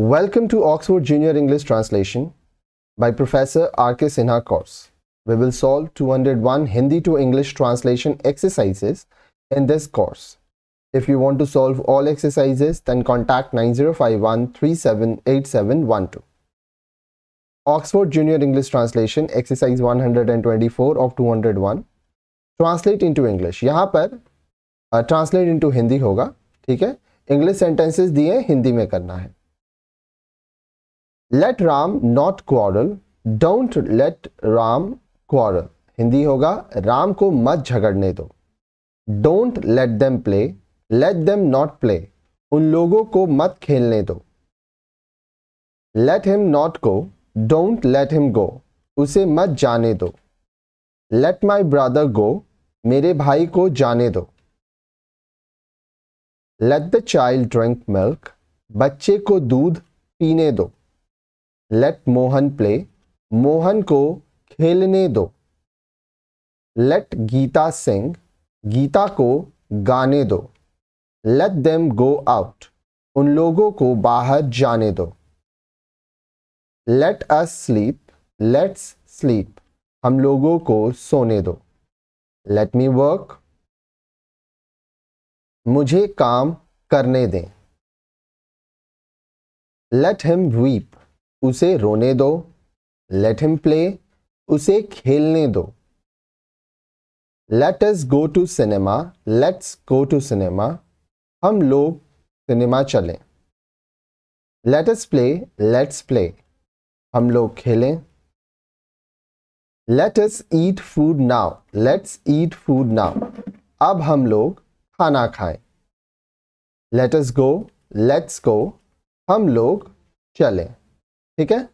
Welcome to Oxford Junior English Translation by Professor R.K. Sinha course. We will solve 201 Hindi to English translation exercises in this course. If you want to solve all exercises, then contact 9051378712. Oxford Junior English Translation exercise 124 of 201. Translate into English. यहाँ पर uh, translate into Hindi होगा ठीक है English sentences दिए हिंदी में करना है let Ram not quarrel don't let Ram quarrel Hindi होगा राम को मत झगड़ने दो don't let them play let them not play उन लोगों को मत खेलने दो let him not go don't let him go उसे मत जाने दो लेट माई ब्रदर गो मेरे भाई को जाने दो let the child drink milk बच्चे को दूध पीने दो लेट मोहन प्ले मोहन को खेलने दो लेट गीता सिंह गीता को गाने दो लेट देम गो आउट उन लोगों को बाहर जाने दो let us sleep let's sleep हम लोगों को सोने दो लेट मी वर्क मुझे काम करने दें लेट हिम वीप उसे रोने दो लेट हिम प्ले उसे खेलने दो let us go to cinema let's go to cinema हम लोग सिनेमा चलें let us play let's play हम लोग खेलें let us eat food now let's eat food now अब हम लोग खाना खाएं late us go let's go हम लोग चलें ठीक है